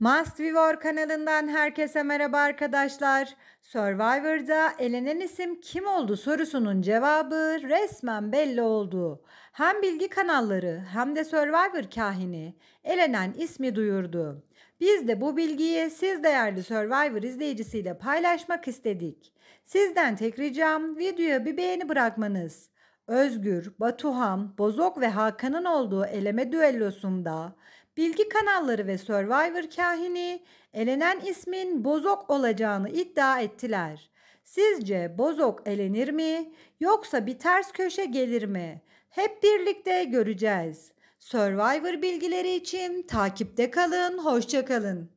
Must Vivor kanalından herkese merhaba arkadaşlar. Survivor'da elenen isim kim oldu sorusunun cevabı resmen belli oldu. Hem bilgi kanalları hem de Survivor kahini elenen ismi duyurdu. Biz de bu bilgiyi siz değerli Survivor izleyicisiyle paylaşmak istedik. Sizden tek ricam videoya bir beğeni bırakmanız. Özgür, Batuhan, Bozok ve Hakan'ın olduğu eleme düellosunda bilgi kanalları ve Survivor kahini elenen ismin Bozok olacağını iddia ettiler. Sizce Bozok elenir mi yoksa bir ters köşe gelir mi? Hep birlikte göreceğiz. Survivor bilgileri için takipte kalın, hoşçakalın.